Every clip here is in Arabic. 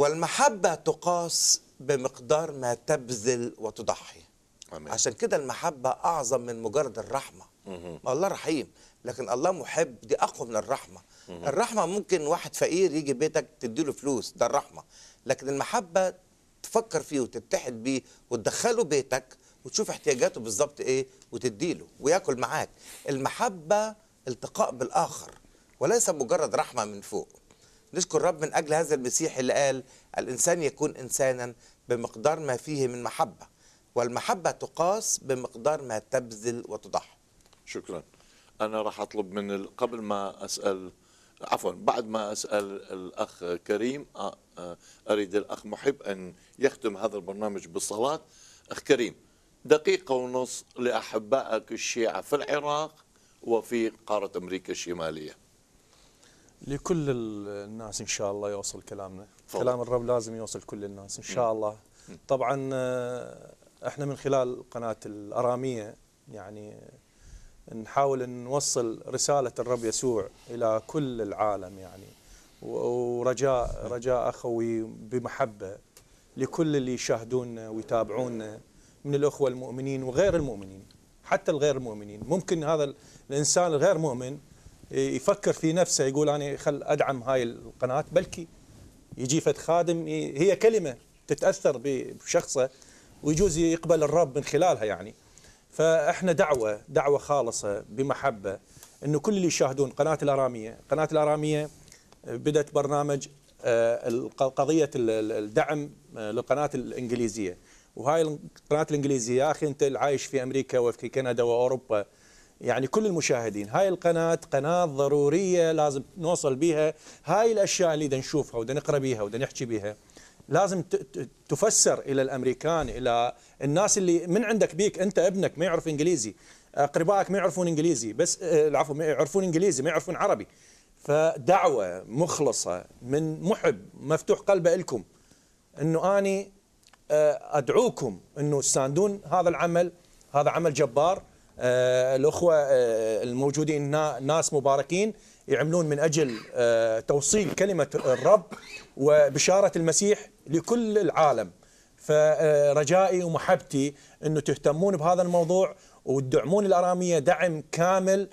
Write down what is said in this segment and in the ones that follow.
والمحبة تقاس بمقدار ما تبذل وتضحي أمين. عشان كده المحبة أعظم من مجرد الرحمة ما الله رحيم لكن الله محب دي أقوى من الرحمة مم. الرحمة ممكن واحد فقير يجي بيتك تديله فلوس ده الرحمة لكن المحبة تفكر فيه وتتحد بيه وتدخله بيتك وتشوف احتياجاته بالظبط ايه وتديله وياكل معاك المحبة التقاء بالآخر وليس مجرد رحمة من فوق نشكر رب من أجل هذا المسيح اللي قال الإنسان يكون إنسانا بمقدار ما فيه من محبة والمحبة تقاس بمقدار ما تبذل وتضحي شكرا أنا راح أطلب من قبل ما أسأل عفوا بعد ما أسأل الأخ كريم آه، آه، أريد الأخ محب أن يختم هذا البرنامج بالصلاة أخ كريم دقيقة ونص لأحبائك الشيعة في العراق وفي قارة أمريكا الشمالية لكل الناس ان شاء الله يوصل كلامنا فضل. كلام الرب لازم يوصل كل الناس ان شاء الله طبعا آه، احنا من خلال قناه الاراميه يعني نحاول نوصل رساله الرب يسوع الى كل العالم يعني ورجاء رجاء اخوي بمحبه لكل اللي يشاهدونا ويتابعونا من الاخوه المؤمنين وغير المؤمنين حتى الغير المؤمنين ممكن هذا الانسان الغير مؤمن يفكر في نفسه يقول أنا خل أدعم هاي القناة بلكي يجي فد خادم هي كلمة تتأثر بشخصه ويجوز يقبل الرب من خلالها يعني فإحنا دعوة دعوة خالصة بمحبة أنه كل اللي يشاهدون قناة الأرامية قناة الأرامية بدأت برنامج آه، قضية الدعم آه، للقناة الإنجليزية وهاي القناة الإنجليزية يا أخي أنت عايش في أمريكا وفي كندا وأوروبا يعني كل المشاهدين هاي القناة قناة ضرورية لازم نوصل بها هاي الأشياء اللي نشوفها ونقرأ بها ونحكي بها لازم تفسر إلى الأمريكان إلى الناس اللي من عندك بيك أنت ابنك ما يعرف إنجليزي أقربائك ما يعرفون إنجليزي بس آه، العفو ما يعرفون إنجليزي ما يعرفون عربي فدعوة مخلصة من محب مفتوح قلبه لكم أنه أني آه، أدعوكم أنه تساندون هذا العمل هذا عمل جبار آه، الأخوة آه، الموجودين ناس مباركين يعملون من أجل آه، توصيل كلمة الرب وبشارة المسيح لكل العالم فرجائي ومحبتي أنه تهتمون بهذا الموضوع وتدعمون الأرامية دعم كامل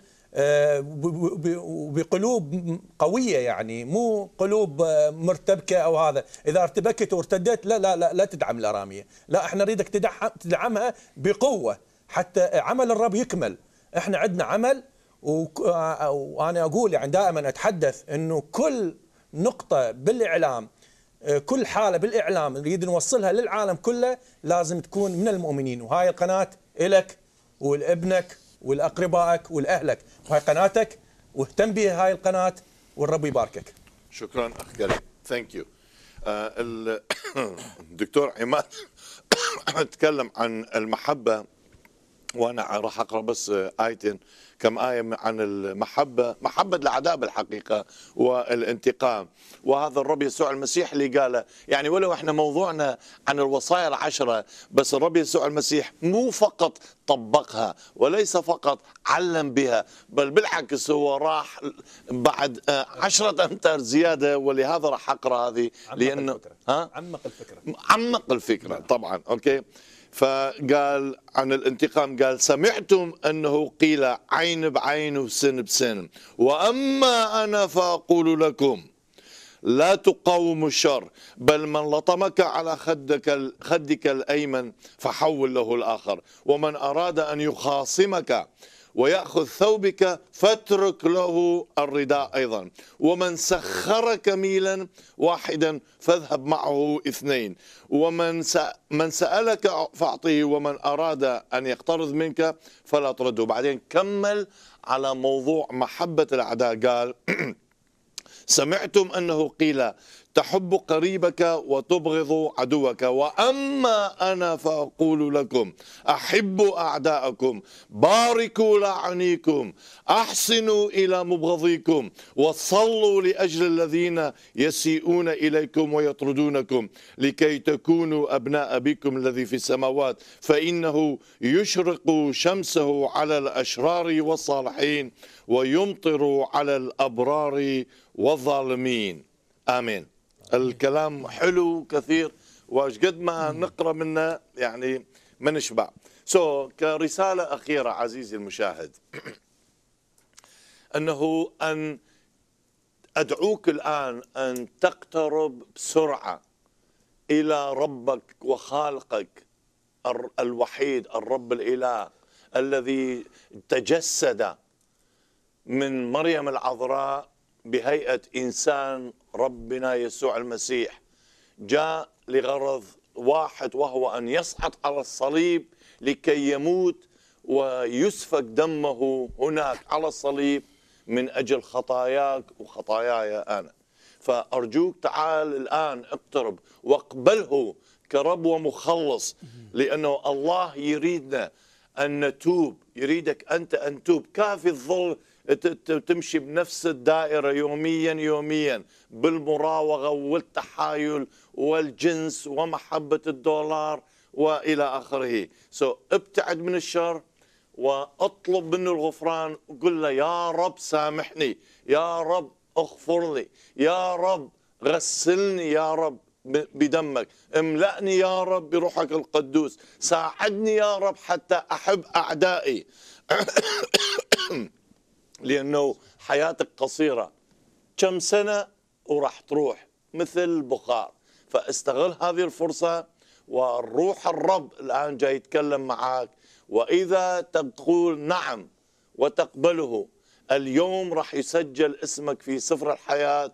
وبقلوب قوية يعني مو قلوب مرتبكة أو هذا إذا ارتبكت وارتدت لا لا لا, لا تدعم الأرامية لا احنا نريدك تدعمها بقوة حتى عمل الرب يكمل احنا عندنا عمل وانا اقول يعني دائما اتحدث انه كل نقطه بالاعلام كل حاله بالاعلام نريد نوصلها للعالم كله لازم تكون من المؤمنين وهاي القناه الك ولابنك ولاقربائك ولاهلك وهاي قناتك واهتم بها هاي القناه والرب يباركك شكرا اخ كريم ثانك يو الدكتور عماد تكلم عن المحبه وانا راح اقرا بس ايتين كم ايه عن المحبه، محبه العداء بالحقيقه والانتقام، وهذا الرب يسوع المسيح اللي قاله، يعني ولو احنا موضوعنا عن الوصايا العشره، بس الرب يسوع المسيح مو فقط طبقها وليس فقط علم بها، بل بالعكس هو راح بعد عشرة امتار زياده ولهذا راح اقرا هذه لانه عمق الفكره ها؟ عمق الفكره عمق الفكره طبعا اوكي فقال عن الانتقام قال سمعتم أنه قيل عين بعين وسن بسن وأما أنا فأقول لكم لا تقاوم الشر بل من لطمك على خدك خدك الايمن فحول له الاخر ومن اراد ان يخاصمك ويأخذ ثوبك فاترك له الرداء أيضا ومن سخرك ميلا واحدا فاذهب معه اثنين ومن من سألك فأعطيه ومن أراد أن يقترض منك فلا ترده بعدين كمل على موضوع محبة الأعداء قال سمعتم أنه قيل تحب قريبك وتبغض عدوك وأما أنا فأقول لكم أحبوا أعداءكم باركوا لعنيكم أحسنوا إلى مبغضيكم وصلوا لأجل الذين يسيئون إليكم ويطردونكم لكي تكونوا أبناء أبيكم الذي في السماوات فإنه يشرق شمسه على الأشرار والصالحين ويمطر على الأبرار والظالمين امين الكلام حلو كثير واش قد ما نقرا منه يعني ما نشبع سو so, كرساله اخيره عزيزي المشاهد انه ان ادعوك الان ان تقترب بسرعه الى ربك وخالقك الوحيد الرب الاله الذي تجسد من مريم العذراء بهيئة إنسان ربنا يسوع المسيح جاء لغرض واحد وهو أن يصعد على الصليب لكي يموت ويسفك دمه هناك على الصليب من أجل خطاياك وخطاياي أنا فأرجوك تعال الآن اقترب واقبله كرب ومخلص لأنه الله يريدنا أن نتوب يريدك أنت أن توب كافي الظل تمشي بنفس الدائرة يوميا يوميا بالمراوغة والتحايل والجنس ومحبة الدولار وإلى آخره سو so, ابتعد من الشر واطلب منه الغفران وقل له يا رب سامحني يا رب اغفر لي يا رب غسلني يا رب بدمك املأني يا رب بروحك القدوس ساعدني يا رب حتى أحب أعدائي لأنه حياتك قصيرة كم سنة وراح تروح مثل البخار فاستغل هذه الفرصة والروح الرب الآن جاي يتكلم معك وإذا تقول نعم وتقبله اليوم راح يسجل اسمك في سفر الحياه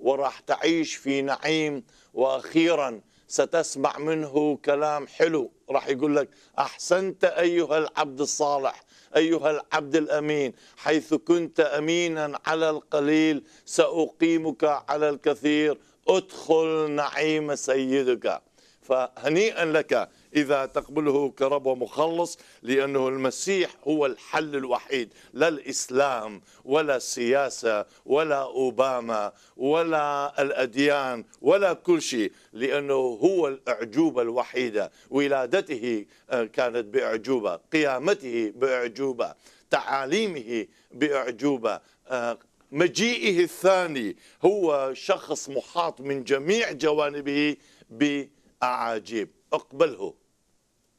وراح تعيش في نعيم واخيرا ستسمع منه كلام حلو راح يقول لك احسنت ايها العبد الصالح ايها العبد الامين حيث كنت امينا على القليل ساقيمك على الكثير ادخل نعيم سيدك فهنيئا لك إذا تقبله كرب ومخلص لأنه المسيح هو الحل الوحيد لا الإسلام ولا السياسة ولا أوباما ولا الأديان ولا كل شيء لأنه هو الأعجوبة الوحيدة ولادته آه، كانت بأعجوبة قيامته بأعجوبة تعاليمه بأعجوبة آه، مجيئه الثاني هو شخص محاط من جميع جوانبه ب أعاجيب اقبله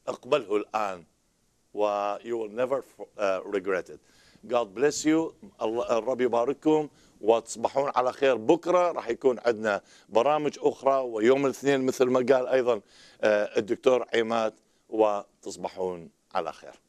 اقبله الآن و you will never uh, regret it God bless you الرب يبارككم وتصبحون على خير بكرة راح يكون عندنا برامج أخرى ويوم الاثنين مثل ما قال أيضا uh, الدكتور عماد وتصبحون على خير